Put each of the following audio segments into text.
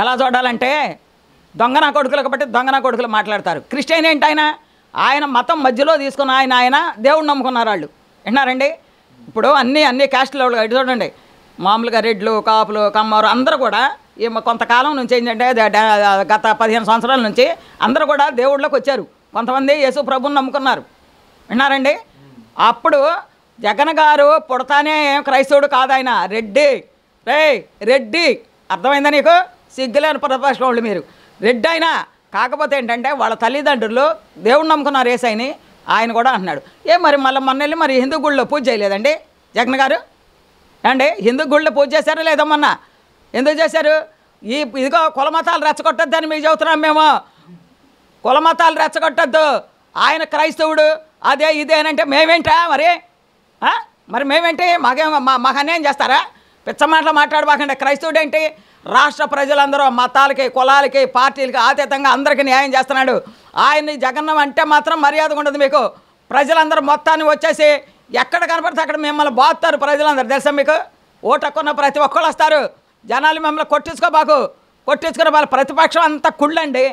ఎలా చూడాలంటే దొంగన నా కొడుకులు కాబట్టి కొడుకులు మాట్లాడతారు క్రిస్టియన్ ఏంటి ఆయన ఆయన మతం మధ్యలో తీసుకున్న ఆయన ఆయన దేవుడు నమ్ముకున్నారు వాళ్ళు విన్నారండి ఇప్పుడు అన్ని అన్ని క్యాస్ట్ లెవెల్ ఇటు చూడండి మామూలుగా రెడ్లు కాపులు కమ్మారు అందరూ కూడా ఈ కొంతకాలం నుంచి ఏంటంటే గత పదిహేను సంవత్సరాల నుంచి అందరూ కూడా దేవుళ్ళకి వచ్చారు కొంతమంది యేసు ప్రభుని నమ్ముకున్నారు విన్నారండి అప్పుడు జగన్ గారు పుడతానే క్రైస్తవుడు కాదాయన రెడ్డి రే రెడ్డి అర్థమైందా నీకు సిగ్గులేని ప్రతిపక్షం వాళ్ళు మీరు రెడ్డి అయినా కాకపోతే ఏంటంటే వాళ్ళ తల్లిదండ్రులు దేవుడు నమ్ముకున్నారు ఏసైని ఆయన కూడా అంటున్నాడు ఏ మరి మళ్ళీ మొన్న వెళ్ళి మరి హిందూ గుళ్ళో పూజ చేయలేదండి జగన్ గారు అండి హిందూ గుళ్ళో పూజ చేశారా లేదా మొన్న ఎందుకు చేశారు ఈ ఇదిగో కులమతాలు రెచ్చగొట్టద్దని మీకు చెబుతున్నాం మేము కులమతాలు రెచ్చగొట్టద్దు ఆయన క్రైస్తవుడు అదే ఇదే అంటే మేమేంటా మరి మరి మేమేంటి మాకేం మా మహాన్ని ఏం చేస్తారా పిచ్చ మాటలు మాట్లాడబాకండి క్రైస్తవుడు ఏంటి రాష్ట్ర ప్రజలందరూ మతాలకి కులాలకి పార్టీలకి ఆతీతంగా అందరికీ న్యాయం చేస్తున్నాడు ఆయన్ని జగన్నం అంటే మాత్రం మర్యాదగా ఉండదు మీకు ప్రజలందరూ మొత్తాన్ని వచ్చేసి ఎక్కడ కనపడితే అక్కడ మిమ్మల్ని బాగుతారు ప్రజలందరూ తెలుసా మీకు ఓటక్కున్న ప్రతి ఒక్కళ్ళు వస్తారు జనాలు మిమ్మల్ని కొట్టించుకోబాకు కొట్టించుకునే వాళ్ళ ప్రతిపక్షం అంతా కుళ్ళండి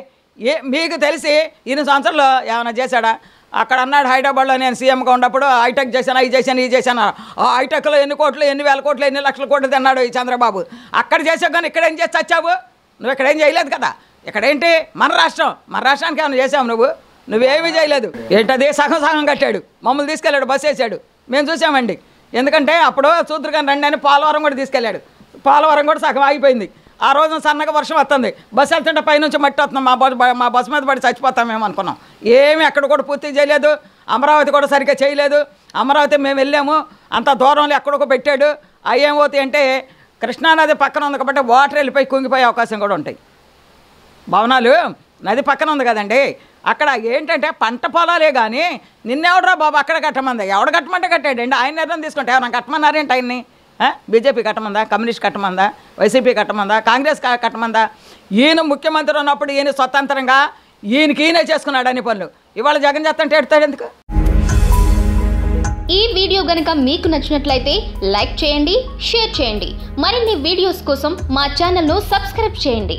ఏ మీకు తెలిసి ఇన్ని సంవత్సరాల్లో ఏమైనా చేశాడా అక్కడ అన్నాడు హైదరాబాద్లో నేను సీఎంగా ఉన్నప్పుడు హైటెక్ చేశాను అవి చేశాను ఇవి చేశాను ఆ హైటెక్లో ఎన్ని కోట్లు ఎన్ని వేల కోట్లు ఎన్ని లక్షల కోట్లు తిన్నాడు ఈ చంద్రబాబు అక్కడ చేసావు కానీ ఇక్కడ ఏం చేసి వచ్చావు నువ్వు ఇక్కడ ఏం చేయలేదు కదా ఇక్కడేంటి మన రాష్ట్రం మన రాష్ట్రానికి ఏమైనా చేసావు నువ్వు నువ్వేమీ చేయలేదు ఏంటది సగం సగం కట్టాడు మమ్మల్ని తీసుకెళ్ళాడు బస్సు వేసాడు మేము చూసామండి ఎందుకంటే అప్పుడు కానీ రండి అని పోలవరం కూడా తీసుకెళ్ళాడు పోలవరం కూడా సగం ఆగిపోయింది ఆ రోజున సన్నగా వర్షం వస్తుంది బస్సు వెళ్తుంటే పైనుంచి మట్టి వస్తున్నాం మా బస్ మా బస్సు మీద పడి చచ్చిపోతామేమో అనుకున్నాం ఏమి అక్కడ కూడా పూర్తి చేయలేదు అమరావతి కూడా సరిగ్గా చేయలేదు అమరావతి మేము వెళ్ళాము అంత దూరంలో ఎక్కడికో పెట్టాడు అయ్యేమవుతాయి అంటే కృష్ణానది పక్కన ఉంది కాబట్టి వాటర్ వెళ్ళిపోయి కుంగిపోయే అవకాశం కూడా ఉంటాయి భవనాలు నది పక్కన ఉంది కదండి అక్కడ ఏంటంటే పంట పొలాలే కానీ నిన్నెవడరా బాబు అక్కడ కట్టమంది ఎవడ కట్టమంటే కట్టాడండి ఆయన నిర్ణయం తీసుకుంటే ఎవరైనా కట్టమన్నారేంటి ఆయన్ని బీజేపీ కట్టమందా కమ్యూనిస్ట్ కట్టమందా వైసీపీ కట్టమందా కాంగ్రెస్ కట్టమందా ఈయన ముఖ్యమంత్రి ఉన్నప్పుడు ఈయన స్వతంత్రంగా ఈయనకి ఈయన చేసుకున్నాడు అన్ని పనులు ఇవాళ జగన్ అంటే ఎడతాడు ఎందుకు ఈ వీడియో గనుక మీకు నచ్చినట్లయితే లైక్ చేయండి షేర్ చేయండి మరిన్ని వీడియోస్ కోసం మా ఛానల్ను సబ్స్క్రైబ్ చేయండి